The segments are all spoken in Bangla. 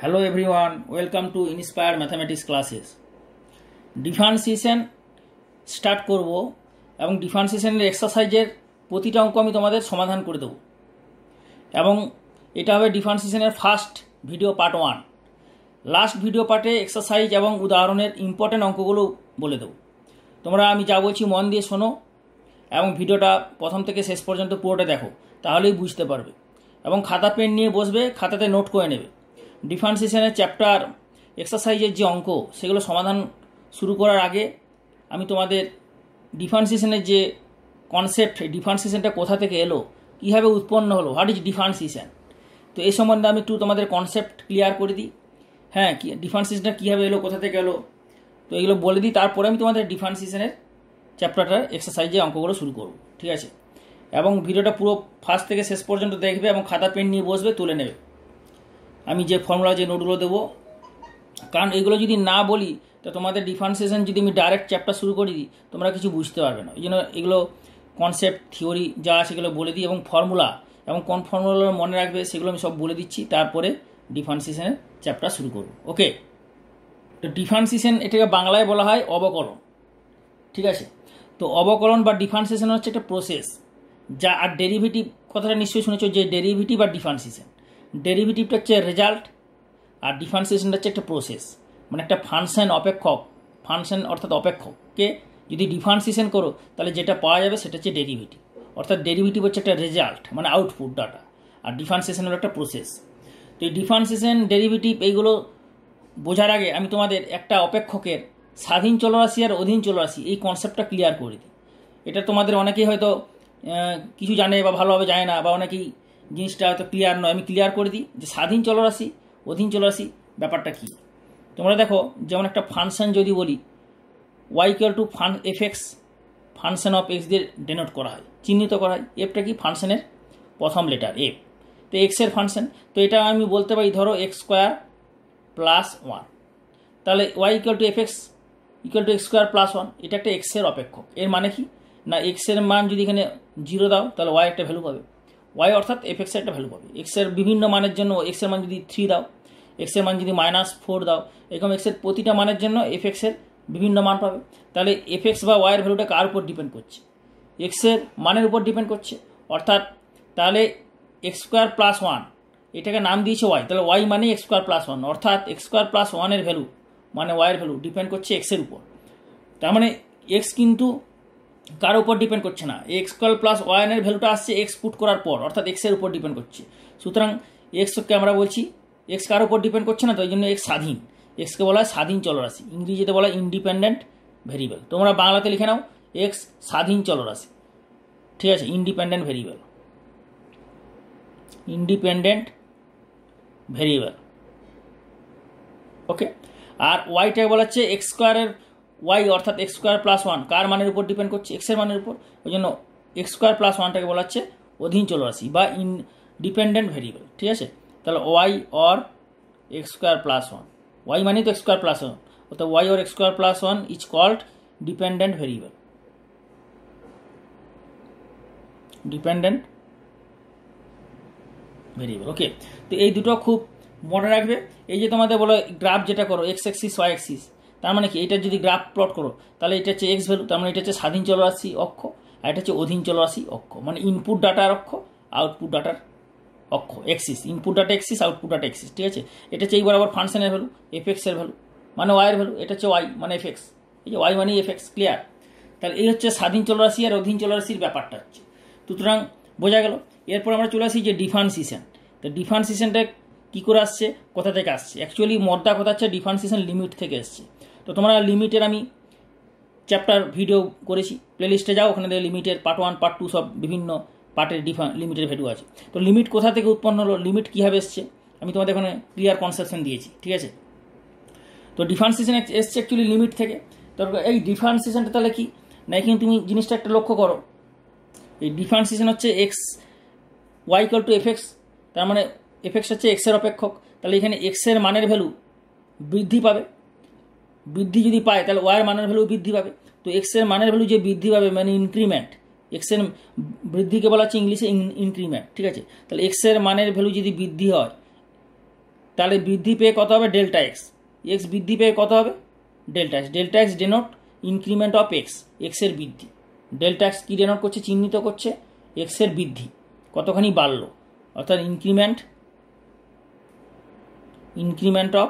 Hello everyone welcome to Inspire Mathematics classes differentiation start করব এবং ডিফারেন্সিয়েশনের এক্সারসাইজের প্রতিটা অঙ্ক আমি তোমাদের সমাধান করে দেবো এবং এটা হবে ডিফারেন্সিয়েশনের first video part one last video পার্টে এক্সারসাইজ এবং উদাহরণের ইম্পর্টেন্ট অঙ্কগুলো বলে দেবো তোমরা আমি যা বলছি মন দিয়ে শোনো এবং ভিডিওটা প্রথম থেকে শেষ পর্যন্ত পুরোটা দেখো তাহলেই বুঝতে পারবে এবং খাতা পেন নিয়ে বসবে খাতাতে নোট করে নেবে ডিফারেন্সিয়েশনের চ্যাপ্টার এক্সারসাইজের যে অঙ্ক সেগুলো সমাধান শুরু করার আগে আমি তোমাদের ডিফারেন্সিয়েশনের যে কনসেপ্ট ডিফারেন্সিয়েশনটা কোথা থেকে এলো কীভাবে উৎপন্ন হলো হোয়াট ইজ ডিফারেন্সিয়েশন তো এই সম্বন্ধে আমি একটু তোমাদের কনসেপ্ট ক্লিয়ার করে দিই হ্যাঁ কী ডিফারেন্সিয়েশনটা কীভাবে এলো কোথা থেকে এলো তো এগুলো বলে দিই তারপরে আমি তোমাদের ডিফারেন্সিয়েশনের চ্যাপ্টারটার এক্সারসাইজের অঙ্কগুলো শুরু করব ঠিক আছে এবং ভিডিওটা পুরো ফার্স্ট থেকে শেষ পর্যন্ত দেখবে এবং খাতা পেন নিয়ে বসবে তুলে নেবে আমি যে ফর্মুলা যে নোটগুলো দেবো কারণ এগুলো যদি না বলি তো তোমাদের ডিফারেন্সিয়েশন যদি আমি ডাইরেক্ট চ্যাপ্টার শুরু করে দিই তোমরা কিছু বুঝতে পারবে না ওই জন্য এগুলো কনসেপ্ট থিওরি যা আছে সেগুলো বলে দিই এবং ফর্মুলা এবং কোন ফর্মুলা মনে রাখবে সেগুলো আমি সব বলে দিচ্ছি তারপরে ডিফারেন্সিয়েশনের চ্যাপ্টার শুরু করব ওকে তো ডিফারেন্সিয়েশন এটাকে বাংলায় বলা হয় অবকরণ ঠিক আছে তো অবকরণ বা ডিফারেন্সিয়েশন হচ্ছে একটা প্রসেস যা আর ডেরিভেটিভ কথাটা নিশ্চয়ই শুনেছ যে ডেরিভেটিভ আর ডিফারেন্সিয়েশন ডেরিভেটিভটা হচ্ছে রেজাল্ট আর ডিফারেন্সিয়েশনটা হচ্ছে একটা প্রসেস মানে একটা ফাংশন অপেক্ষক ফাংশন অর্থাৎ অপেক্ষককে যদি ডিফারেন্সিয়েশন করো তাহলে যেটা পাওয়া যাবে সেটা হচ্ছে ডেরিভেটিভ অর্থাৎ ডেরিভেটিভ হচ্ছে একটা রেজাল্ট মানে আউটপুট ডাটা আর ডিফারেন্সিয়েশন হলো একটা প্রসেস তো এই ডিফারেন্সিয়েশন ডেরিভেটিভ এইগুলো বোঝার আগে আমি তোমাদের একটা অপেক্ষকের স্বাধীন চলরাশি আর অধীন চলরাশি এই কনসেপ্টটা ক্লিয়ার করে দিই এটা তোমাদের অনেকেই হয়তো কিছু জানে বা ভালোভাবে জানে না বা অনেকেই জিনিসটা হয়তো ক্লিয়ার নয় আমি ক্লিয়ার করে দিই যে স্বাধীন চলরাশি অধীন চলরাশি ব্যাপারটা কী তোমরা দেখো যেমন একটা ফাংশন যদি বলি y equal to fun f x function of x দিয়ে ডেনোট করা হয় চিহ্নিত করা হয় এফটা কি ফাংশনের প্রথম লেটার এফ তো এক্সের ফাংশন তো এটা আমি বলতে পারি ধরো এক্স স্কোয়ার প্লাস ওয়ান তাহলে y equal to f x equal to x square plus one এটা একটা এক্সের অপেক্ষক এর মানে কি না এক্সের মান যদি এখানে জিরো দাও তাহলে ওয়াই একটা ভ্যালু পাবে ওয়াই অর্থাৎ এফ এক্সের একটা ভ্যালু পাবে এক্সের বিভিন্ন মানের জন্য এক্সের মান যদি থ্রি দাও এক্সের মান যদি মাইনাস ফোর দাও এরকম এক্সের প্রতিটা মানের জন্য এফ এক্সের বিভিন্ন মান পাবে তাহলে এফ এক্স বা ওয়াইয়ের ভ্যালুটা কার উপর ডিপেন্ড করছে এক্সের মানের উপর ডিপেন্ড করছে অর্থাৎ তাহলে এক্স স্কোয়ার প্লাস ওয়ান এটাকে নাম দিয়েছে ওয়াই তাহলে ওয়াই মানে এক্স স্কোয়ার প্লাস ওয়ান অর্থাৎ এক্স স্কোয়ার প্লাস ওয়ানের ভ্যালু মানে ওয়াইয়ের ভ্যালু ডিপেন্ড করছে এক্সের উপর তার মানে এক্স কিন্তু কার উপর ডিপেন্ড করছে না এক্স স্কোয়ার প্লাস ওয়ানের ভ্যালুটা আসছে এক্স পুট করার পর অর্থাৎ এক্সের উপর ডিপেন্ড করছে সুতরাং এক্সকে আমরা বলছি এক্স কার উপর ডিপেন্ড করছে না তাই জন্য এক্স স্বাধীন এক্সকে বলা হয় স্বাধীন চলরাশি ইংরেজিতে বলা হয় ইন্ডিপেন্ডেন্ট ভেরিয়েবল তোমরা বাংলাতে লিখে নাও এক্স স্বাধীন চলরাশি ঠিক আছে independent variable independent variable okay আর ওয়াইটাকে বলা হচ্ছে এক্স স্কোয়ারের ওয়াই অর্থাৎ এক্স স্কোয়ার প্লাস ওয়ান কার মানের উপর ডিপেন্ড করছে এক্সের মানের উপর ওই জন্য এক্স স্কোয়ার প্লাস ওয়ানটাকে বলা হচ্ছে অধীন চলরাশি বা ইন ডিপেন্ডেন্ট ভেরিয়েবল ঠিক আছে তাহলে y or x square plus one y মানে তো এক্স স্কোয়ার প্লাস ওয়ান অর্থাৎ y or x square plus one is called dependent variable dependent variable okay তো এই দুটো খুব মনে রাখবে এই যে তোমাদের বলো গ্রাফ যেটা করো এক্স এক্সিস ওয়াই এক্সিস তার মানে কি এটা যদি গ্রাফ প্লট করো তাহলে এটা হচ্ছে এক্স ভ্যালু তার মানে এটা হচ্ছে স্বাধীন চলরাশি অক্ষ আর এটা হচ্ছে অধীন চলরাশি অক্ষ মানে ইনপুট ডাটার অক্ষ আউটপুট ডাটার অক্ষ axis input data axis output data axis ঠিক আছে এটা হচ্ছে এই বরাবর ফাংশনের ভ্যালু এফ ভ্যালু মানে ওয়াইয়ের ভ্যালু এটা হচ্ছে ওয়াই মানে এফ এক্স এই যে ওয়াই মানে এফ এক্স ক্লিয়ার তাহলে এই হচ্ছে স্বাধীন চলরাশি আর অধীন চলরাশির ব্যাপারটা হচ্ছে সুতরাং বোঝা গেল এরপর আমরা চলে আসি যে ডিফারেন্সিয়েশন তো ডিফারেন্সিয়েশনটা কী করে আসছে কোথা থেকে আসছে অ্যাকচুয়ালি মদটা কথা হচ্ছে ডিফারেন্সিয়েশন লিমিট থেকে এসছে তো তোমরা লিমিটের আমি চ্যাপ্টার ভিডিও করেছি প্লেলিস্টে যাও ওখানে দেখে লিমিটের পার্ট ওয়ান পার্ট টু সব বিভিন্ন পার্টের ডিফার লিমিটের ভ্যালু আছে তো লিমিট কোথা থেকে উৎপন্ন হলো লিমিট কীভাবে এসছে আমি তোমাদের ওখানে ক্লিয়ার কনসেপশন দিয়েছি ঠিক আছে তো ডিফারেন্সিয়েশন এসছে অ্যাকচুয়ালি লিমিট থেকে তো এই ডিফারেন্সিয়েশনটা তাহলে কী না এখানে তুমি জিনিসটা একটা লক্ষ্য করো এই ডিফারেন্সিয়েশন হচ্ছে x y equal to f x তার মানে এফ এক্স হচ্ছে এক্সের অপেক্ষক তাহলে এখানে এক্সের মানের ভ্যালু বৃদ্ধি পাবে বৃদ্ধি যদি পায় তাহলে ওয়ার মানের ভ্যালু বৃদ্ধি পাবে তো এক্সের মানের ভ্যালু যে বৃদ্ধি পাবে মানে ইনক্রিমেন্ট এক্সের বৃদ্ধিকে বলা হচ্ছে ইংলিশে ইনক্রিমেন্ট ঠিক আছে তাহলে এক্সের মানের ভ্যালু যদি বৃদ্ধি হয় তাহলে বৃদ্ধি পেয়ে কত হবে ডেল্টা এক্স এক্স বৃদ্ধি পেয়ে কত হবে delta x delta x denote increment of x এক্সের বৃদ্ধি ডেল্টা এক্স কী ডেনোট করছে চিহ্নিত করছে এক্সের বৃদ্ধি কতখানি বাড়ল অর্থাৎ ইনক্রিমেন্ট ইনক্রিমেন্ট অফ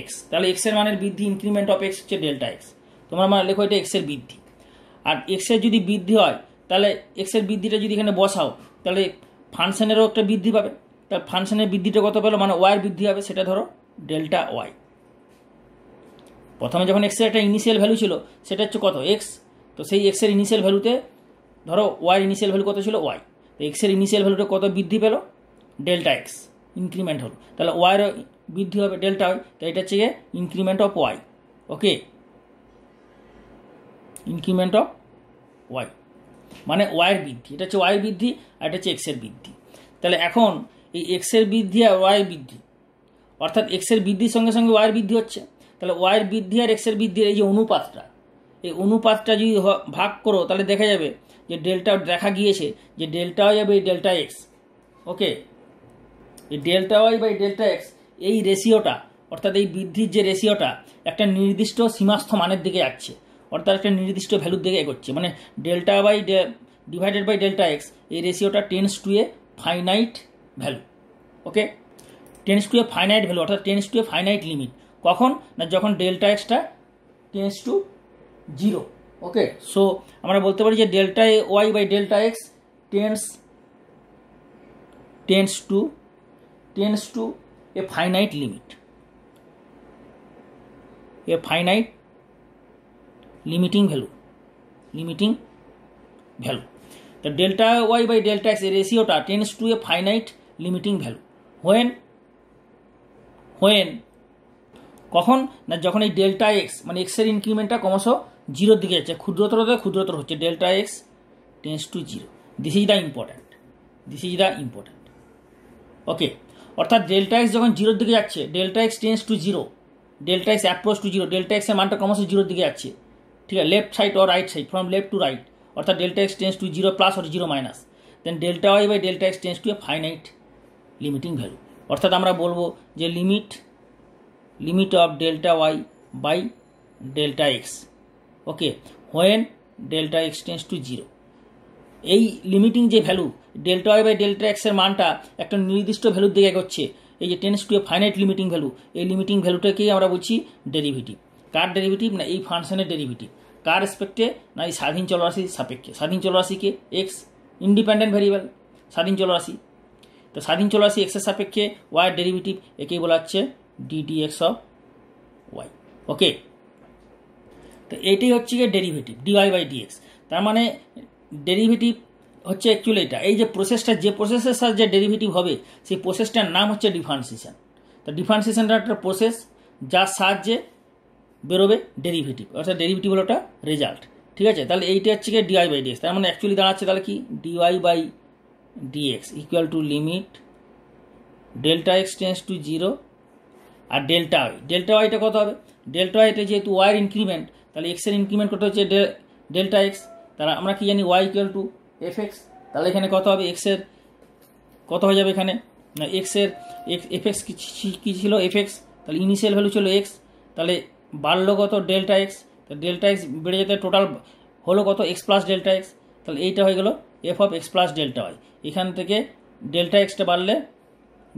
এক্স তাহলে এক্সের মানের বৃদ্ধি ইনক্রিমেন্ট অফ এক্স হচ্ছে ডেল্টা এক্স তোমরা মানে লেখো এটা এক্সের বৃদ্ধি আর এক্সের যদি বৃদ্ধি হয় তাহলে এক্সের বৃদ্ধিটা যদি এখানে বসাও তাহলে ফাংশনেরও একটা বৃদ্ধি পাবে তাহলে ফাংশনের বৃদ্ধিটা কত পেলো মানে ওয়াইয়ের বৃদ্ধি হবে সেটা ধরো ডেল্টা ওয়াই প্রথমে যখন এক্সের একটা ইনিশিয়াল ভ্যালু ছিল সেটা হচ্ছে কত এক্স তো সেই এক্সের ইনিশিয়াল ভ্যালুতে ধরো ওয়াই ইনিশিয়াল ভ্যালু কত ছিল ওয়াই তো এক্সের ইনিশিয়াল ভ্যালুটা কত বৃদ্ধি পেলো ডেল্টা এক্স ইনক্রিমেন্ট হলো তাহলে ওয়াইয়ের বৃদ্ধি হবে ডেল্টা ওয়াই তো এটা হচ্ছে increment of y okay increment of y মানে ওয়াইয়ের বৃদ্ধি এটা হচ্ছে ওয়াইয়ের বৃদ্ধি আর এটা হচ্ছে এক্সের বৃদ্ধি তাহলে এখন এই এক্সের বৃদ্ধি আর ওয়াইয়ের বৃদ্ধি অর্থাৎ এক্সের বৃদ্ধির সঙ্গে সঙ্গে ওয়াইয়ের বৃদ্ধি হচ্ছে তাহলে ওয়াইয়ের বৃদ্ধি আর এক্সের বৃদ্ধির এই যে অনুপাতটা এই অনুপাতটা যদি ভাগ করো তাহলে দেখা যাবে যে ডেল্টা দেখা গিয়েছে যে delta y by delta x okay এই delta y by delta x এই রেশিওটা অর্থাৎ এই বৃদ্ধির যে রেশিওটা একটা নির্দিষ্ট সীমাস্থ মানের দিকে যাচ্ছে অর্থাৎ একটা নির্দিষ্ট ভ্যালুর দিকে এগোচ্ছে মানে delta by divided by delta x এই রেশিওটা tends to a finite value okay tends to a finite value অর্থাৎ tends to a finite limit কখন না যখন ডেল্টা এক্সটা tends to zero okay so আমরা বলতে পারি যে delta y by delta x tends tends to tends to a finite limit. A finite limiting value. Limiting value. The delta y by delta x ratio tends to a finite limiting value. When? When? কখন না যখন এই ডেল্টা এক্স মানে এক্সের ইনক্রিমেন্টটা ক্রমশ জিরোর দিকে যাচ্ছে ক্ষুদ্রতর থেকে ক্ষুদ্রতর হচ্ছে delta x tends to zero this is the important this is the important okay অর্থাৎ ডেল্টা এক্স যখন জিরোর দিকে যাচ্ছে delta x tends to zero delta x approach to zero delta এক্সের মানটা ক্রমশ জিরোর দিকে যাচ্ছে ঠিক আছে লেফট সাইড ও right side from left to right অর্থাৎ delta x tends to zero plus or zero minus then delta y by delta x tends to a finite limiting value অর্থাৎ আমরা বলবো যে limit limit of delta y by delta x okay when delta x tends to zero এই লিমিটিং যে value delta y by delta এক্সের মানটা একটা নির্দিষ্ট ভ্যালুর দিকে এগোচ্ছে এই যে tends to a finite limiting value এই লিমিটিং ভ্যালুটাকেই আমরা বলছি ডেরিভেটিভ কার ডেরিভেটিভ না এই ফাংশনের ডেরিভেটিভ কার রেসপেক্টে না এই স্বাধীন চলরাশি সাপেক্ষে স্বাধীন চলরাশিকে এক্স ইন্ডিপেন্ডেন্ট ভ্যারিয়েবল স্বাধীন চলরাশি তো স্বাধীন চলরাশি এক্সের সাপেক্ষে ওয়াই ডেরিভেটিভ একেই বলা হচ্ছে d d x of y okay তো এটাই হচ্ছে গিয়ে ডেরিভেটিভ ডিওয়াই বাই ডিএক্স তার মানে ডেরিভেটিভ হচ্ছে অ্যাকচুয়ালি এটা এই যে প্রসেসটা যে প্রসেসের সাথে যে ডেরিভেটিভ হবে সেই প্রসেসটার নাম হচ্ছে ডিফারেন্সিয়েশন তো ডিফারেন্সিয়েশনটা একটা প্রসেস যার সাহায্যে বেরোবে ডেরিভেটিভ অর্থাৎ ডেরিভেটিভ হলো একটা রেজাল্ট ঠিক আছে তাহলে এইটা হচ্ছে কি ডিআই বাই ডিএক্স তার মানে অ্যাকচুয়ালি দাঁড়াচ্ছে তাহলে কি d y by d x equal to limit delta x tends to zero আর ডেল্টা ওয়াই ডেল্টা ওয়াইটা কত হবে ডেল্টা ওয়াইটা যেহেতু ওয়াইয়ের ইনক্রিমেন্ট তাহলে এক্সের ইনক্রিমেন্ট কত হচ্ছে ডেল্টা এক্স তাহলে আমরা কি জানি y equal to f x তাহলে এখানে কত হবে এক্সের কত হয়ে যাবে এখানে না এক্সের এক্স এফ এক্স কী ছিল এফ এক্স তাহলে ইনিশিয়াল ভ্যালু ছিল এক্স তাহলে বাড়লো কত ডেল্টা এক্স ডেল্টা এক্স বেড়ে যেতে টোটাল হলো কত এক্স প্লাস ডেল্টা এক্স তাহলে এইটা হয়ে গেলো f of x plus delta y এখান থেকে ডেল্টা এক্সটা বাড়লে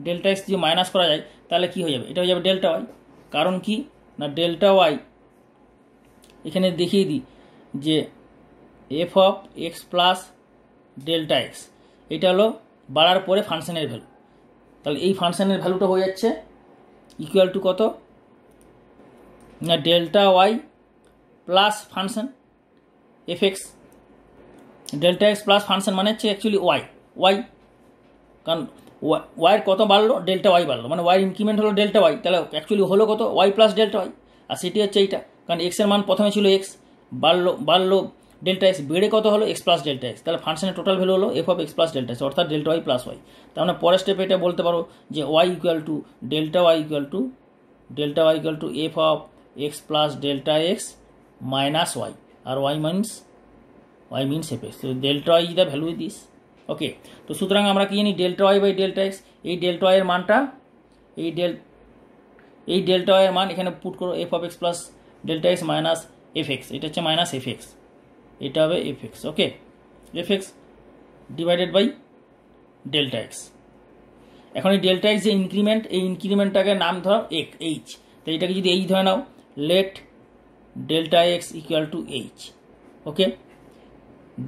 ডেল্টা এক্স যদি মাইনাস করা যায় তাহলে কি হয়ে যাবে এটা হয়ে যাবে ডেল্টা ওয়াই কারণ কি না ডেল্টা ওয়াই এখানে দেখিয়ে দিই যে f of x plus delta x এটা হলো বাড়ার পরে ফাংশানের ভ্যালু তাহলে এই ফাংশানের ভ্যালুটা হয়ে যাচ্ছে ইকুয়াল টু কত না delta y plus function f x delta x plus function মানে হচ্ছে অ্যাকচুয়ালি ওয়াই ওয়াই কারণ ওয়াই ওয়াইয়ের কত বাড়লো ডেল্টা ওয়াই বাড়লো মানে ওয়াই ইনক্রিমেন্ট হলো ডেল্টা ওয়াই তাহলে অ্যাকচুয়ালি হলো কত ওয়াই প্লাস ডেল্টা ওয়াই আর সেটি হচ্ছে এইটা কারণ এক্সের মান প্রথমে ছিল এক্স বাড়লো বাড়লো ডেল্টা এক্স বেড়ে কত হলো এক্স প্লাস ডেল্টা এক্স তাহলে ফাংশনের টোটাল ভ্যালু হলো f of x plus delta x অর্থাৎ ডেল্টা ওয়াই প্লাস ওয়াই তার মানে পরের স্টেপে এটা বলতে পারো যে y equal to delta y equal to delta y equal to f of x plus delta x minus y আর y minus y means f x তো delta y the value this okay তো সুতরাং আমরা কি জানি delta y by delta x এই ডেল্টা ওয়াইয়ের মানটা এই ডেল এই ডেল্টা ওয়াইয়ের মান এখানে পুট করো f of x plus delta x minus f x এটা হচ্ছে মাইনাস এফ এক্স এটা হবে f x okay f x divided by delta x এখন এই ডেল্টা এক্স যে ইনক্রিমেন্ট এই ইনক্রিমেন্টটাকে নাম ধরো এক এইচ তো এটাকে যদি এইচ ধরে নাও let delta x equal to h okay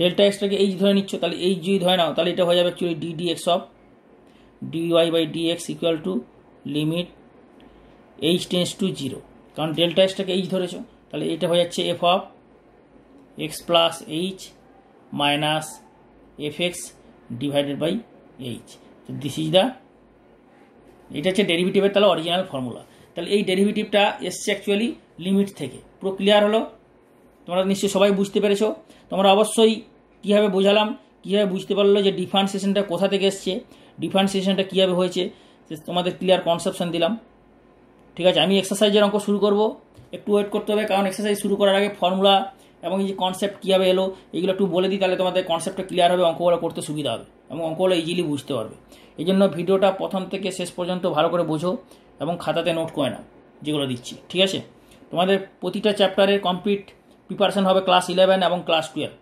delta এক্সটাকে এইচ ধরে নিচ্ছ তাহলে এইচ যদি ধরে নাও তাহলে এটা হয়ে যাবে actually d d x of d y by d x equal to limit h tends to zero কারণ ডেল্টা এক্সটাকে এইচ ধরেছ তাহলে এটা হয়ে যাচ্ছে f of x plus h minus f x divided by h তো দিস ইজ দ্য এটা হচ্ছে ডেরিভেটিভের তাহলে অরিজিনাল ফর্মুলা তাহলে এই ডেরিভেটিভটা এসছে অ্যাকচুয়ালি লিমিট থেকে পুরো ক্লিয়ার হলো তোমরা নিশ্চয়ই সবাই বুঝতে পেরেছো তোমরা অবশ্যই কীভাবে বোঝালাম কীভাবে বুঝতে পারলো যে ডিফারেন্সিয়েশনটা কোথা থেকে এসছে ডিফারেন্সিয়েশনটা কীভাবে হয়েছে তোমাদের ক্লিয়ার কনসেপশন দিলাম ঠিক আছে আমি এক্সারসাইজের অঙ্ক শুরু করব একটু ওয়েট করতে হবে কারণ এক্সারসাইজ শুরু করার আগে ফর্মুলা এবং এই যে কনসেপ্ট কীভাবে এলো এগুলো একটু বলে দিই তাহলে তোমাদের কনসেপ্টটা ক্লিয়ার হবে অঙ্কগুলো করতে সুবিধা হবে এবং অঙ্কগুলো ইজিলি বুঝতে পারবে এই জন্য ভিডিওটা প্রথম থেকে শেষ পর্যন্ত ভালো করে বোঝো এবং খাতাতে নোট করে নাও যেগুলো দিচ্ছি ঠিক আছে তোমাদের প্রতিটা চ্যাপ্টারের কমপ্লিট প্রিপারেশান হবে ক্লাস ইলেভেন এবং ক্লাস টুয়েলভ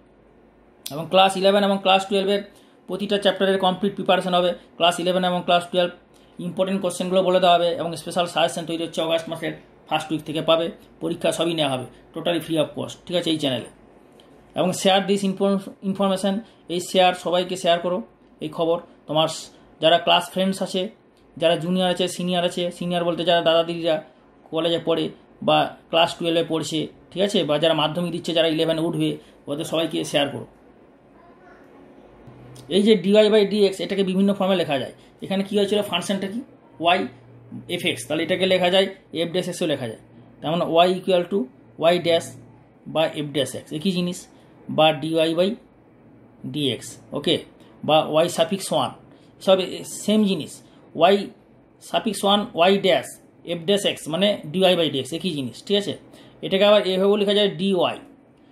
এবং ক্লাস ইলেভেন এবং ক্লাস টুয়েলভের প্রতিটা চ্যাপ্টারের কমপ্লিট প্রিপারেশান হবে ক্লাস ইলেভেন এবং ক্লাস টুয়েলভ ইম্পর্টেন্ট কোশ্চেনগুলো বলে দেওয়া হবে এবং স্পেশাল সাজেশন তৈরি হচ্ছে অগাস্ট মাসের ফার্স্ট উইক থেকে পাবে পরীক্ষা সবই নেওয়া হবে টোটালি ফ্রি অফ কস্ট ঠিক আছে এই চ্যানেলে এবং শেয়ার দিস ইনফরমেশান এই শেয়ার সবাইকে শেয়ার করো এই খবর তোমার যারা ক্লাস ফ্রেন্ডস আছে যারা জুনিয়র আছে সিনিয়র আছে সিনিয়র বলতে যারা দাদা দিদিরা কলেজে পড়ে বা ক্লাস টুয়েলভে পড়ছে ঠিক আছে বা যারা মাধ্যমিক দিচ্ছে যারা ইলেভেনে উঠবে ওদের সবাইকে শেয়ার করো এই যে ডিওয়াই বাই ডিএক্স এটাকে বিভিন্ন ফর্মে লেখা যায় এখানে কী হয়েছিল ফাংশনটা কি ওয়াই এফ এক্স তাহলে এটাকে লেখা যায় এফ ড্যাশ এক্সও লেখা যায় তার মানে y equal to y dash বা এফ ড্যাশ এক্স একই জিনিস বা ডিওয়াই বাই ডিএক্স ওকে বা ওয়াই সাফিক্স ওয়ান সব সেম জিনিস y suffix one y dash f dash x মানে ডিওয়াই বাই ডিএক্স একই জিনিস ঠিক আছে এটাকে আবার এভাবেও লেখা যায় ডিওয়াই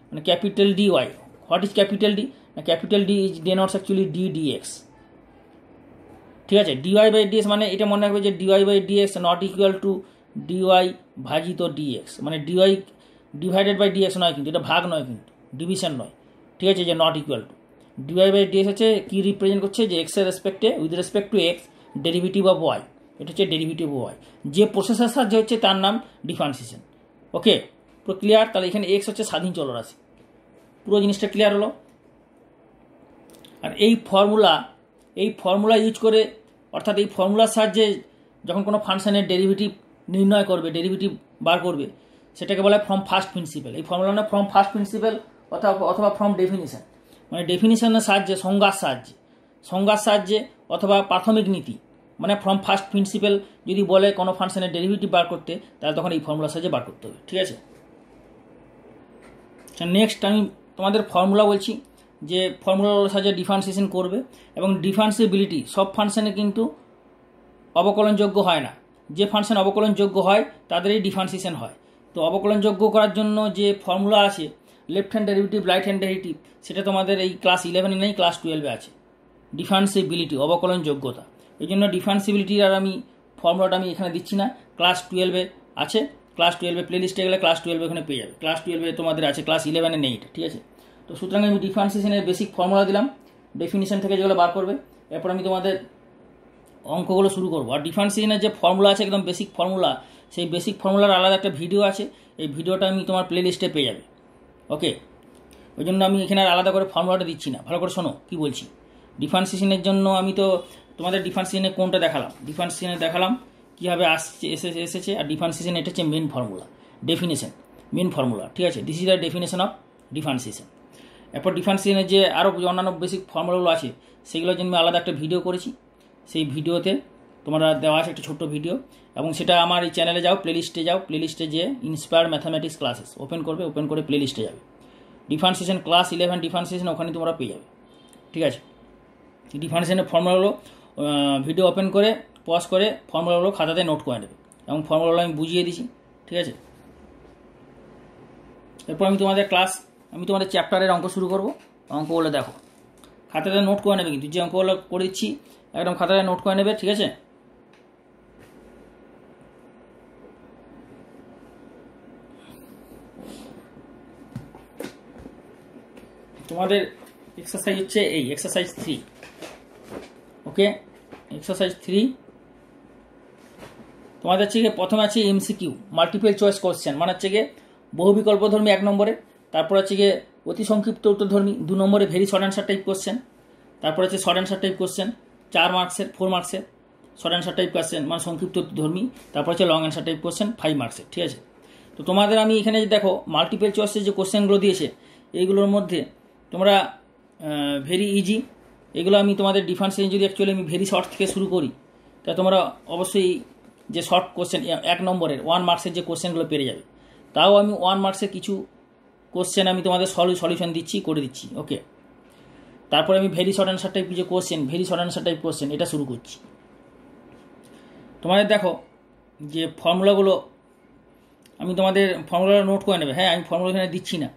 মানে capital d y what is capital d capital d is denotes actually d d x ঠিক আছে ডিওয়াই বাই ডিএস মানে এটা মনে রাখবে যে d y by d s not equal to d y ভাজিত ডিএক্স মানে ডিওয়াই ডিভাইডেড বাই ডিএক্স নয় কিন্তু এটা ভাগ নয় কিন্তু ডিভিশন নয় ঠিক আছে যে not equal to d y by d s হচ্ছে কী রিপ্রেজেন্ট করছে যে এক্সের রেসপেক্টে with respect to x derivative of y এটা হচ্ছে ডেরিভেটিভ ওয়াই যে প্রসেসের সাহায্যে হচ্ছে তার নাম ডিফারেন্সিয়েশন ওকে পুরো ক্লিয়ার তাহলে এখানে এক্স হচ্ছে স্বাধীন চলরাশি পুরো জিনিসটা ক্লিয়ার হলো আর এই ফর্মুলা এই ফর্মুলা ইউজ করে অর্থাৎ এই ফর্মুলার সাহায্যে যখন কোনো ফাংশানের ডেরিভেটিভ নির্ণয় করবে ডেরিভেটিভ বার করবে সেটাকে বলা হয় ফ্রম ফার্স্ট প্রিন্সিপাল এই ফর্মুলা মানে ফ্রম ফার্স্ট প্রিন্সিপাল অথবা অথবা ফ্রম ডেফিনিশান মানে ডেফিনিশনের সাহায্যে সংজ্ঞার সাহায্যে সংজ্ঞার সাহায্যে অথবা প্রাথমিক নীতি মানে ফ্রম ফার্স্ট প্রিন্সিপাল যদি বলে কোনো ফাংশানের ডেরিভেটিভ বার করতে তাহলে তখন এই ফর্মুলার সাহায্যে বার করতে হবে ঠিক আছে নেক্সট আচ্ছা, আমি তোমাদের ফর্মুলা বলছি যে ফর্মুলা সাহায্যে ডিফারেন্সিয়েশন করবে এবং ডিফারেন্সিবিলিটি সব ফাংশানে কিন্তু অবকলনযোগ্য হয় না যে ফাংশন অবকলনযোগ্য হয় তাদেরই ডিফারেন্সিয়েশন হয় তো অবকলনযোগ্য করার জন্য যে ফর্মুলা আছে left hand derivative right hand derivative সেটা তোমাদের এই ক্লাস ইলেভেনে নেই ক্লাস টুয়েলভে আছে ডিফারেন্সিবিলিটি অবকলনযোগ্যতা এই জন্য ডিফারেন্সিবিলিটির আর আমি ফর্মুলাটা আমি এখানে দিচ্ছি না ক্লাস টুয়েলভে আছে ক্লাস টুয়েলভে প্লেলিস্টে গেলে ক্লাস টুয়েলভে এখানে পেয়ে যাবে ক্লাস টুয়েলভে তোমাদের আছে ক্লাস ইলেভেনে নেই এটা ঠিক আছে তো সুতরাং আমি ডিফারেন্সিয়েশনের বেসিক ফর্মুলা দিলাম ডেফিনিশন থেকে যেগুলো বার করবে এরপর আমি তোমাদের অঙ্কগুলো শুরু করবো আর ডিফারেন্সিয়েশনের যে ফর্মুলা আছে একদম বেসিক ফর্মুলা সেই বেসিক ফর্মুলার আলাদা একটা ভিডিও আছে এই ভিডিওটা আমি তোমার প্লেলিস্টে পেয়ে যাবে ওকে ওই জন্য আমি এখানে আর আলাদা করে ফর্মুলাটা দিচ্ছি না ভালো করে শোনো কি বলছি ডিফারেন্সিয়েশনের জন্য আমি তো তোমাদের ডিফারেন্সিয়েশনের কোনটা দেখালাম ডিফারেন্সিয়েশনে দেখালাম কীভাবে আসছে এসে এসেছে আর ডিফারেন্সিয়েশন এটা হচ্ছে main formula definition main formula ঠিক আছে this is the definition of differentiation এরপর ডিফারেন্সিয়েশনের যে আরও অন্যান্য বেসিক ফর্মুলাগুলো আছে সেগুলোর জন্য আমি আলাদা একটা ভিডিও করেছি সেই ভিডিওতে তোমরা দেওয়া আছে একটা ছোট্ট ভিডিও এবং সেটা আমার এই চ্যানেলে যাও প্লেলিস্টে যাও প্লেলিস্টে যে ইন্সপায়ার ম্যাথামেটিক্স ক্লাসেস ওপেন করবে ওপেন করে প্লেলিস্টে যাবে ডিফারেন্সিয়েশন ক্লাস ইলেভেন ডিফারেন্সিয়েশন ওখানে তোমরা পেয়ে যাবে ঠিক আছে ডিফারেন্সিয়েশনের ফর্মুলাগুলো ভিডিও ওপেন করে পজ করে ফর্মুলাগুলো খাতাতে নোট করে নেবে এবং ফর্মুলাগুলো আমি বুঝিয়ে দিছি ঠিক আছে এরপর আমি তোমাদের ক্লাস আমি তোমাদের চ্যাপ্টারের অঙ্ক শুরু করব বলে দেখো খাতাটা নোট করে নেবে কিন্তু যে অঙ্কগুলো করে দিচ্ছি একদম খাতাটা নোট করে নেবে ঠিক আছে তোমাদের এক্সারসাইজ হচ্ছে এই exercise three okay exercise three তোমাদের হচ্ছে গিয়ে প্রথমে আছে এমসিকিউ মাল্টিপেল চয়েস কোশ্চেন মানে হচ্ছে গিয়ে বহু বিকল্পধর্মী এক নম্বরে তারপর আছে গিয়ে অতি সংক্ষিপ্ত উত্তরধর্মী দু নম্বরে very short answer type question তারপর আছে শর্ট অ্যান্সার টাইপ কোশ্চেন চার মার্কসের ফোর মার্কসের শর্ট অ্যান্সার টাইপ কোশ্চেন মানে সংক্ষিপ্ত উত্তরধর্মী তারপর আছে long answer type question five মার্কসের ঠিক আছে তো তোমাদের আমি এখানে যে দেখো মাল্টিপেল চয়েসের যে কোশ্চেনগুলো দিয়েছে এইগুলোর মধ্যে তোমরা ভেরি ইজি এগুলো আমি তোমাদের ডিফারেন্সে রেঞ্জ যদি অ্যাকচুয়ালি আমি ভেরি শর্ট থেকে শুরু করি তা তোমরা অবশ্যই যে শর্ট কোশ্চেন এক নম্বরের ওয়ান মার্কসের যে কোশ্চেনগুলো পেরে যাবে তাও আমি ওয়ান মার্কসের কিছু কোশ্চেন আমি তোমাদের সলিউশন দিচ্ছি করে দিচ্ছি ওকে তারপরে আমি ভেরি শর্ট অ্যান্সার টাইপ কিছু question very short answer type question এটা শুরু করছি তোমাদের দেখো যে ফর্মুলাগুলো আমি তোমাদের ফর্মুলা নোট করে নেবে হ্যাঁ আমি ফর্মুলা এখানে দিচ্ছি না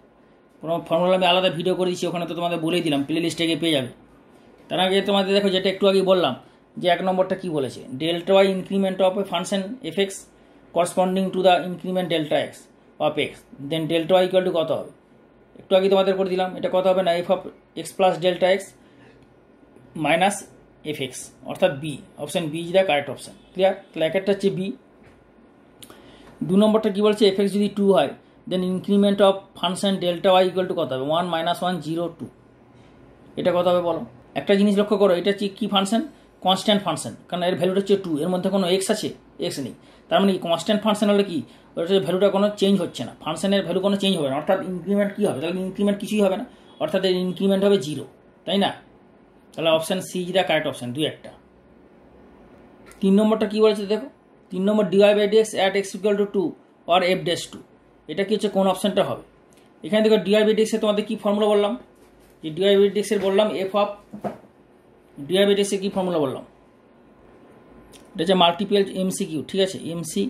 কোনো ফর্মুলা আমি আলাদা ভিডিও করে দিচ্ছি ওখানে তো তোমাদের বলেই দিলাম প্লে লিস্টে গিয়ে পেয়ে যাবে তার আগে তোমাদের দেখো যেটা একটু আগে বললাম যে এক নম্বরটা কী বলেছে delta y increment of a function f x corresponding to the increment delta x of x then delta y equal to কত হবে একটু আগে তোমাদের করে দিলাম এটা কত হবে না f of x plus delta x minus f x অর্থাৎ b option b is the correct option clear তাহলে হচ্ছে বি দু নম্বরটা কী বলছে এফ এক্স যদি টু হয় then increment of function delta y equal to কত হবে one minus one zero two এটা কত হবে বলো একটা জিনিস লক্ষ্য করো এটা হচ্ছে কী ফাংশন কনস্ট্যান্ট ফাংশন কারণ এর ভ্যালুটা হচ্ছে টু এর মধ্যে কোনো এক্স আছে এক্স নেই তার মানে কি কনস্ট্যান্ট ফাংশন হলে কি ওটার ভ্যালুটা কোনো চেঞ্জ হচ্ছে না ফাংশনের ভ্যালু কোনো চেঞ্জ হবে না অর্থাৎ ইনক্রিমেন্ট কী হবে তাহলে ইনক্রিমেন্ট কিছুই হবে না অর্থাৎ এর ইনক্রিমেন্ট হবে জিরো তাই না তাহলে অপশান সি যেটা কারেক্ট অপশান দুই একটা তিন নম্বরটা কী বলেছে দেখো তিন নম্বর d y by dx at x equal to two or f dash two এটা কি হচ্ছে কোন অপশানটা হবে এখানে দেখো ডিওয়াই বাই ডিএক্সে তোমাদের কী ফর্মুলা বললাম যে ডিওয়াই বাই ডিএক্সের বললাম এফ অফ ডিয়াবেটিসে কি ফর্মুলা বললাম এটা হচ্ছে মাল্টিপিএল এমসিকিউ ঠিক আছে এমসি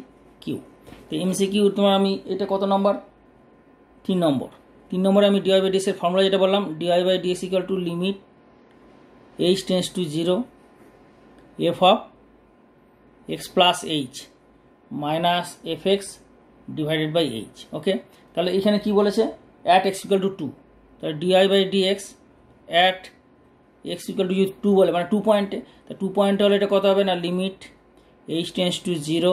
কিউ তো এমসি কিউ তোমার আমি এটা কত নম্বর তিন নম্বর তিন নম্বরে আমি ডিআই ফর্মুলা যেটা বললাম dy by ds equal to limit h tends to zero f of x plus h minus f x divided by h okay তাহলে এখানে কি বলেছে at x equal to two তাহলে dy by dx at x equal to two বলে মানে টু পয়েন্টে তো টু পয়েন্টে হলে এটা কত হবে না limit h tends to zero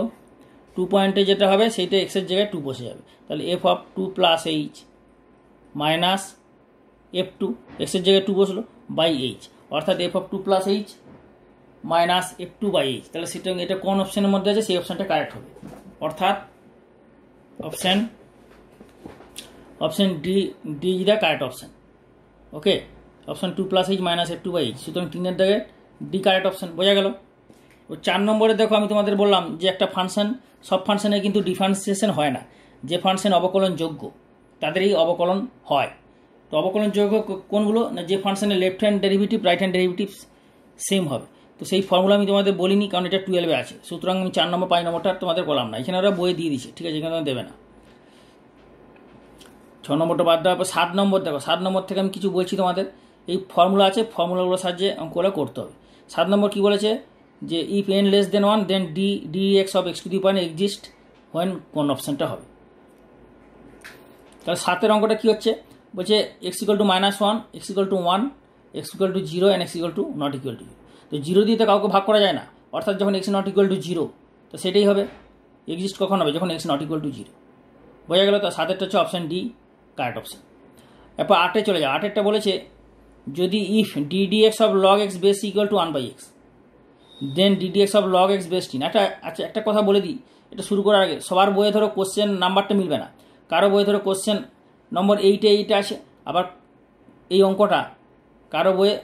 two পয়েন্টে যেটা হবে সেইটা এক্সের জায়গায় টু বসে যাবে তাহলে f of two plus h minus f two এক্সের জায়গায় টু বসলো বাই এইচ অর্থাৎ f of two plus h minus f two by h তাহলে সেটা এটা কোন অপশানের মধ্যে আছে সেই অপশানটা কারেক্ট হবে অর্থাৎ option option D D is the correct option okay option two plus h minus f two by h সুতরাং তিনের দাগে ডি কারেক্ট অপশান বোঝা গেল ও চার নম্বরে দেখো আমি তোমাদের বললাম যে একটা ফাংশন সব ফাংশানের কিন্তু ডিফারেন্সিয়েশন হয় না যে ফাংশন অবকলনযোগ্য তাদের এই অবকলন হয় তো অবকলনযোগ্য কোনগুলো না যে ফাংশনের left hand derivative right hand derivative same হবে তো সেই ফর্মুলা আমি তোমাদের বলিনি কারণ এটা টুয়েলভে আছে সুতরাং আমি চার নম্বর পাঁচ নম্বরটা তোমাদের বললাম না এখানে ওরা বইয়ে দিয়ে দিচ্ছে ঠিক আছে এখানে দেবে না ছ নম্বরটা বাদ দেওয়ার পর সাত নম্বর দেখো সাত নম্বর থেকে আমি কিছু বলছি তোমাদের এই ফর্মুলা আছে ফর্মুলাগুলোর সাহায্যে অঙ্কগুলো করতে হবে সাত নম্বর কী বলেছে যে if n less than one then d d x of x two point exist when কোন অপশানটা হবে তাহলে সাতের অঙ্কটা কী হচ্ছে বলছে x equal to minus one x equal to one x equal to zero and x equal to not equal to তো জিরো দিয়ে তো কাউকে ভাগ করা যায় না অর্থাৎ যখন x not equal to zero তো সেটাই হবে এক্সিস্ট কখন হবে যখন x not equal to zero বোঝা গেল তো সাতেরটা হচ্ছে অপশান ডি কারেক্ট অপশান এরপর আটে চলে যাও আটেরটা বলেছে যদি if ddx of log x base equal to one by x then ddx of log x base ten একটা আচ্ছা একটা কথা বলে দিই এটা শুরু করার আগে সবার বইয়ে ধরো কোশ্চেন নাম্বারটা মিলবে না কারো বইয়ে ধরো কোশ্চেন নম্বর এইটে এইটে আছে আবার এই অঙ্কটা কারো বইয়ে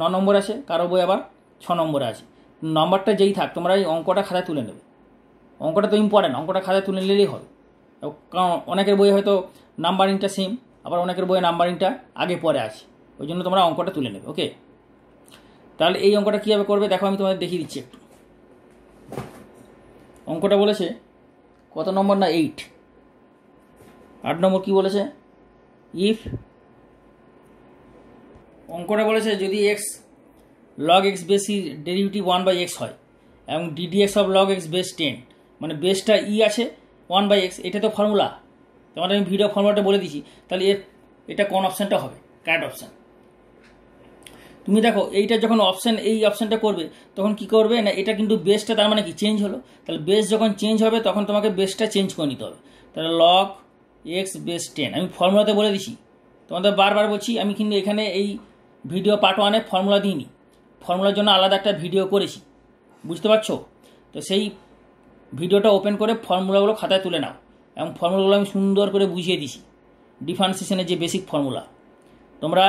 ন নম্বর আছে কারো বই আবার ছ নম্বরে আছে নম্বরটা যেই থাক তোমরা এই অঙ্কটা খাতায় তুলে নেবে অঙ্কটা তো ইম্পর্টেন্ট অঙ্কটা খাতায় তুলে নিলেই হবে কারণ অনেকের বইয়ে হয়তো নাম্বারিংটা সেম আবার অনেকের বইয়ে নাম্বারিংটা আগে পরে আছে ওই জন্য তোমরা অঙ্কটা তুলে নেবে ওকে তাহলে এই অঙ্কটা কীভাবে করবে দেখো আমি তোমাদের দেখিয়ে দিচ্ছি একটু অঙ্কটা বলেছে কত নম্বর না এইট আট নম্বর কি বলেছে ইফ অঙ্কটা বলেছে যদি x log x base e derivative one by x হয় এবং ddx of log x base ten মানে বেসটা ই e আছে ওয়ান বাই এক্স এটা তো ফর্মুলা তোমাদের আমি ভিডিও ফর্মুলাটা বলে দিছি তাহলে এর এটা কোন অপশানটা হবে কারেক্ট অপশান তুমি দেখো এইটা যখন অপশান এই অপশানটা করবে তখন কি করবে না এটা কিন্তু বেসটা তার মানে কি চেঞ্জ হলো তাহলে বেস যখন চেঞ্জ হবে তখন তোমাকে বেসটা চেঞ্জ করে নিতে হবে তাহলে লক এক্স বেস টেন আমি ফর্মুলাতে বলে দিছি তোমাদের বারবার বলছি আমি কিন্তু এখানে এই ভিডিও পার্ট ওয়ানে ফর্মুলা দিইনি ফর্মুলার জন্য আলাদা একটা ভিডিও করেছি বুঝতে পারছো তো সেই ভিডিওটা ওপেন করে ফর্মুলাগুলো খাতায় তুলে নাও এবং ফর্মুলাগুলো আমি সুন্দর করে বুঝিয়ে দিছি ডিফারেন্সিয়েশনের যে বেসিক ফর্মুলা তোমরা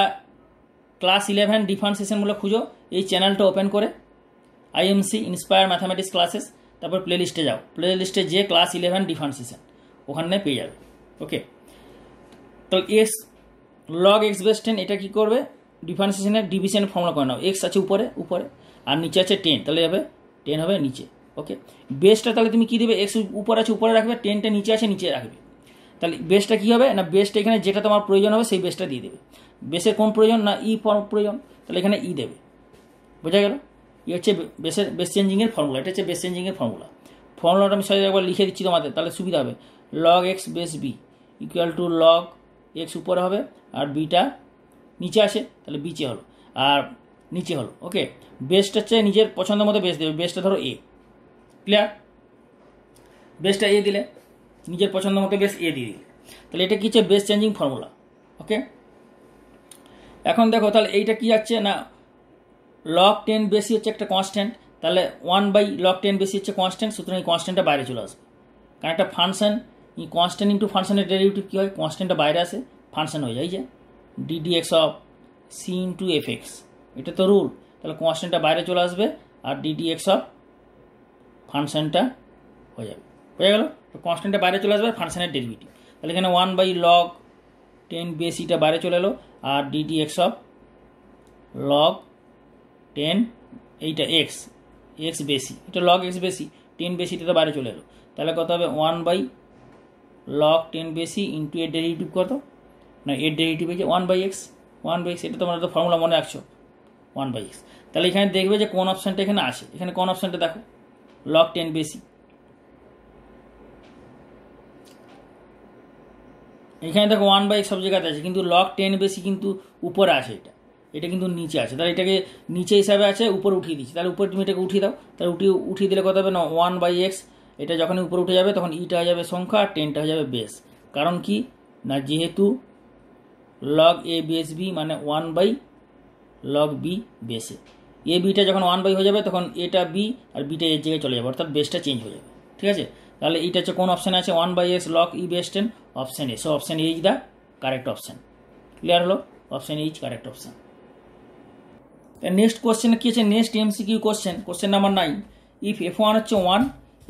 ক্লাস ইলেভেন ডিফারেন্ট সেশনগুলো খুঁজো এই চ্যানেলটা ওপেন করে আইএমসি ইন্সপায়ার ম্যাথামেটিক্স ক্লাসেস তারপর প্লে লিস্টে যাও প্লেলিস্টে লিস্টে যে ক্লাস ইলেভেন ডিফারেন্ট ওখানে পেয়ে যাবে ওকে তো x log x base ten এটা কী করবে ডিফারেন্সিয়েশনের ডিভিশন ফর্মুলা করে নাও এক্স আছে উপরে উপরে আর নিচে আছে টেন তাহলে হবে টেন হবে নিচে ওকে বেসটা তাহলে তুমি কী দেবে এক্স উপরে আছে উপরে রাখবে টেনটা নিচে আছে নিচে রাখবে তাহলে বেসটা কী হবে না বেসটা এখানে যেটা তোমার প্রয়োজন হবে সেই বেসটা দিয়ে দেবে বেসের কোন প্রয়োজন না ই ফর্ম প্রয়োজন তাহলে এখানে ই দেবে বোঝা গেল ই হচ্ছে বেসের বেস চেঞ্জিংয়ের ফর্মুলা এটা হচ্ছে বেস চেঞ্জিংয়ের ফর্মুলা ফর্মুলাটা আমি সহজে একবার লিখে দিচ্ছি তোমাদের তাহলে সুবিধা হবে log x base b equal to log x উপরে হবে আর বিটা নিচে আসে তাহলে বিচে হলো আর নিচে হলো ওকে বেসটা হচ্ছে নিজের পছন্দ মতো বেস দেবে বেসটা ধরো এ ক্লিয়ার বেসটা এ দিলে নিজের পছন্দ মতো বেস এ দিয়ে দিলে তাহলে এটা কি হচ্ছে বেস চেঞ্জিং ফর্মুলা ওকে এখন দেখো তাহলে এইটা কি যাচ্ছে না লক টেন বেশি হচ্ছে একটা কনস্ট্যান্ট তাহলে ওয়ান বাই লক টেন বেশি হচ্ছে কনস্ট্যান্ট সুতরাং এই কনস্ট্যান্টটা বাইরে চলে আসবে কারণ একটা ফাংশন এই কনস্ট্যান্ট ইন্টু ফাংশনের ডেরিভেটিভ কী হয় কনস্ট্যান্টটা বাইরে আসে ফাংশন হয়ে যায় যে ddx of c into f x এটা তো রুল তাহলে কনস্ট্যান্টটা বাইরে চলে আসবে আর ডিডিএক্স অফ ফাংশনটা হয়ে যাবে বোঝা গেল কনস্ট্যান্টটা বাইরে চলে আসবে ফাংশনের ডেরিভেটিভ তাহলে এখানে ওয়ান বাই লক টেন বেসিটা বাইরে চলে এলো আর d d x of log ten এইটা এক্স এক্স বেশি এটা লগ এক্স বেশি টেন বেশিটা তো বাইরে চলে এলো তাহলে কত হবে ওয়ান বাই লগ টেন বেশি ইন্টু এর ডেরিভেটিভ কত না এর ডেরিভেটিভ হয়েছে one by x one by x এটা তোমার তো ফর্মুলা মনে রাখছো ওয়ান বাই এক্স তাহলে এখানে দেখবে যে কোন অপশানটা এখানে আসে এখানে কোন অপশানটা দেখো লগ টেন বেশি এখানে দেখো ওয়ান বাই সব জায়গাতে আছে কিন্তু লক টেন বেশি কিন্তু উপরে আছে এটা এটা কিন্তু নিচে আছে তাহলে এটাকে নিচে হিসাবে আছে উপর উঠিয়ে দিচ্ছি তাহলে উপরে তুমি এটাকে উঠিয়ে দাও তাহলে উঠিয়ে উঠিয়ে দিলে কত হবে না ওয়ান বাই এক্স এটা যখনই উপরে উঠে যাবে তখন ইটা হয়ে যাবে সংখ্যা আর টেনটা হয়ে যাবে বেস কারণ কি না যেহেতু লগ মানে এ বেস বি মানে ওয়ান বাই লগ বি বেসে এ বিটা যখন ওয়ান বাই হয়ে যাবে তখন এটা বি আর বিটা এর জায়গায় চলে যাবে অর্থাৎ বেসটা চেঞ্জ হয়ে যাবে ঠিক আছে তাহলে এইটা হচ্ছে কোন অপশানে আছে one by s log e base ten option a so option h the correct option clear হলো option h correct option next question কী আছে next MCQ question question number nine if f one হচ্ছে one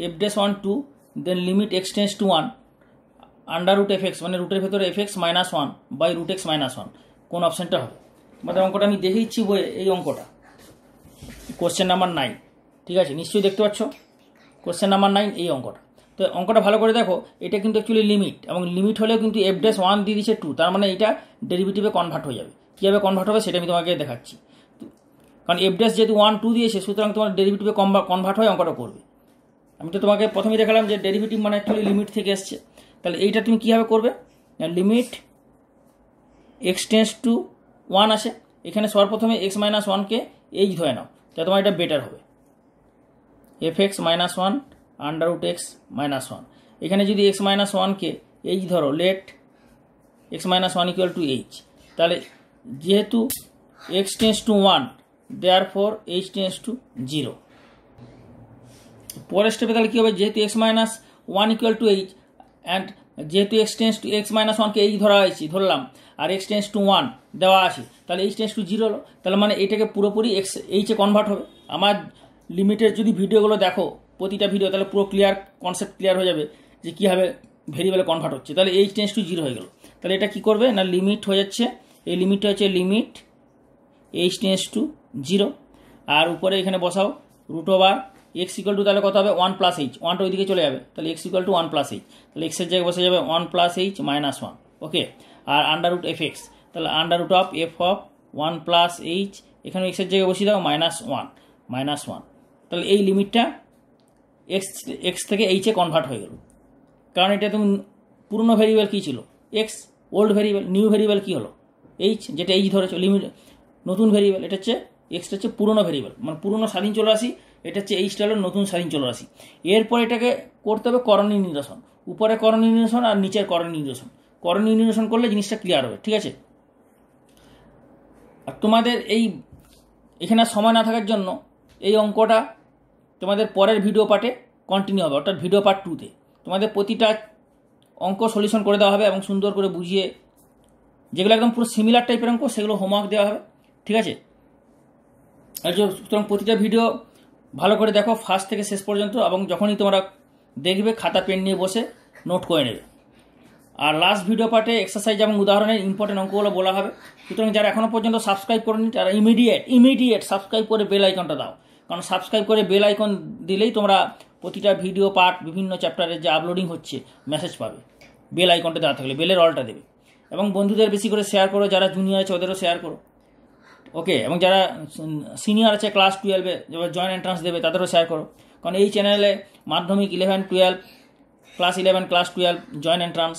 f dash one two then limit x tends to one under root f x মানে রুটের ভেতরে f x minus one by root x minus one কোন অপশানটা হবে তোমাদের অঙ্কটা আমি দেখেইছি বই এই অঙ্কটা কোশ্চেন নাম্বার নাইন ঠিক আছে নিশ্চয়ই দেখতে পাচ্ছ কোশ্চেন নাম্বার নাইন এই অঙ্কটা তো অঙ্কটা ভালো করে দেখো এটা কিন্তু অ্যাকচুয়ালি লিমিট এবং লিমিট হলেও কিন্তু এফ ডেস ওয়ান দিয়ে দিচ্ছে টু তার মানে এটা ডেরিভেটিভে কনভার্ট হয়ে যাবে কীভাবে কনভার্ট হবে সেটা আমি তোমাকে দেখাচ্ছি কারণ এফ ডেস যেহেতু ওয়ান টু দিয়েছে সুতরাং তোমার ডেরিভেটিভে কনভার্ট হয়ে অঙ্কটা করবে আমি তো তোমাকে প্রথমেই দেখালাম যে ডেরিভেটিভ মানে অ্যাকচুয়ালি লিমিট থেকে এসছে তাহলে এইটা তুমি কীভাবে করবে লিমিট এক্সটেন্স টু ওয়ান আসে এখানে সর্বপ্রথমে এক্স মাইনাস ওয়ানকে এইচ ধরে নাও তাহলে তোমার এটা বেটার হবে f x minus one under root x minus one এখানে যদি এক্স মাইনাস ওয়ানকে এইচ ধরো let x minus one equal to h তাহলে যেহেতু x tends to one therefore h tends to zero পরের স্টেপে তাহলে কী হবে যেহেতু x minus one equal to h and যেহেতু x tends to x minus ওয়ানকে এইচ ধরা হয়েছে ধরলাম আর এক্স টেন্স টু ওয়ান দেওয়া আছে তাহলে এইচ টেন্স টু জিরো হলো তাহলে মানে এটাকে পুরোপুরি এক্স এইচে কনভার্ট হবে আমার লিমিটেড যদি ভিডিওগুলো দেখো প্রতিটা ভিডিও তাহলে পুরো ক্লিয়ার কনসেপ্ট ক্লিয়ার হয়ে যাবে যে কীভাবে ভেরিয়েবলে কনভার্ট হচ্ছে তাহলে এইচ টেন্স টু জিরো হয়ে গেল তাহলে এটা কি করবে না লিমিট হয়ে যাচ্ছে এই লিমিট হচ্ছে limit h tends to zero আর উপরে এখানে বসাও root over x equal to তাহলে কত হবে ওয়ান প্লাস এইচ ওয়ানটা ওইদিকে চলে যাবে তাহলে x equal to one plus h তাহলে এক্সের জায়গায় বসে যাবে one plus h minus one okay আর আন্ডার রুট এফ এক্স তাহলে under root of f of one plus h এখানে এক্সের জায়গায় বসিয়ে দাও মাইনাস ওয়ান মাইনাস ওয়ান তাহলে এই লিমিটটা এক্স এক্স থেকে এইচে কনভার্ট হয়ে গেল কারণ এটা তুমি পুরনো ভেরিয়েবল কী ছিল x old variable new variable কী হলো এইচ যেটা এইচ ধরেছ লিমিট নতুন ভেরিয়েবল এটা হচ্ছে এক্সটা হচ্ছে পুরনো ভেরিয়েবল মানে পুরনো স্বাধীন চলরাশি এটা হচ্ছে এইচটা হলো নতুন স্বাধীন চলে এরপর এটাকে করতে হবে করণীয় নিদর্শন উপরে করণীয় নিদর্শন আর নিচের করণীয় নিদর্শন করণীয় নিদর্শন করলে জিনিসটা ক্লিয়ার হবে ঠিক আছে আর তোমাদের এই এখানে সময় না থাকার জন্য এই অঙ্কটা তোমাদের পরের ভিডিও পার্টে কন্টিনিউ হবে অর্থাৎ ভিডিও পার্ট টুতে তোমাদের প্রতিটা অঙ্ক সলিউশন করে দেওয়া হবে এবং সুন্দর করে বুঝিয়ে যেগুলো একদম পুরো সিমিলার টাইপের অঙ্ক সেগুলো হোমওয়ার্ক দেওয়া হবে ঠিক আছে সুতরাং প্রতিটা ভিডিও ভালো করে দেখো ফার্স্ট থেকে শেষ পর্যন্ত এবং যখনই তোমরা দেখবে খাতা পেন নিয়ে বসে নোট করে নেবে আর লাস্ট ভিডিও পার্টে এক্সারসাইজ এবং উদাহরণের ইম্পর্টেন্ট অঙ্কগুলো বলা হবে সুতরাং যারা এখনও পর্যন্ত সাবস্ক্রাইব করেনি তারা ইমিডিয়েট ইমিডিয়েট সাবস্ক্রাইব করে বেল আইকনটা দাও কারণ সাবস্ক্রাইব করে বেল আইকন দিলেই তোমরা প্রতিটা ভিডিও পার্ট বিভিন্ন চ্যাপ্টারের যে আপলোডিং হচ্ছে মেসেজ পাবে বেল আইকনটা দেওয়া থাকলে বেলের অলটা দেবে এবং বন্ধুদের বেশি করে শেয়ার করো যারা জুনিয়র আছে ওদেরও শেয়ার করো ওকে এবং যারা সিনিয়র আছে ক্লাস টুয়েলভে যারা জয়েন্ট এন্ট্রান্স দেবে তাদেরও শেয়ার করো কারণ এই চ্যানেলে মাধ্যমিক eleven twelve class eleven class twelve joint entrance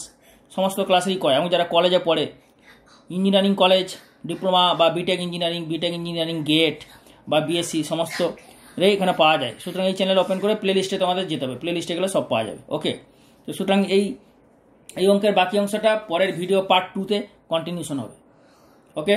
সমস্ত ক্লাসেই করে এবং যারা কলেজে পড়ে ইঞ্জিনিয়ারিং কলেজ ডিপ্লোমা বা BTech engineering BTech engineering GATE বা বিএসসি সমস্ত রে এখানে পাওয়া যায় সুতরাং এই চ্যানেল ওপেন করে প্লে লিস্টে তোমাদের যেতে হবে প্লে লিস্টে গেলে সব পাওয়া যাবে ওকে তো সুতরাং এই এই অঙ্কের বাকি অংশটা পরের ভিডিও পার্ট টুতে কন্টিনিউশন হবে ওকে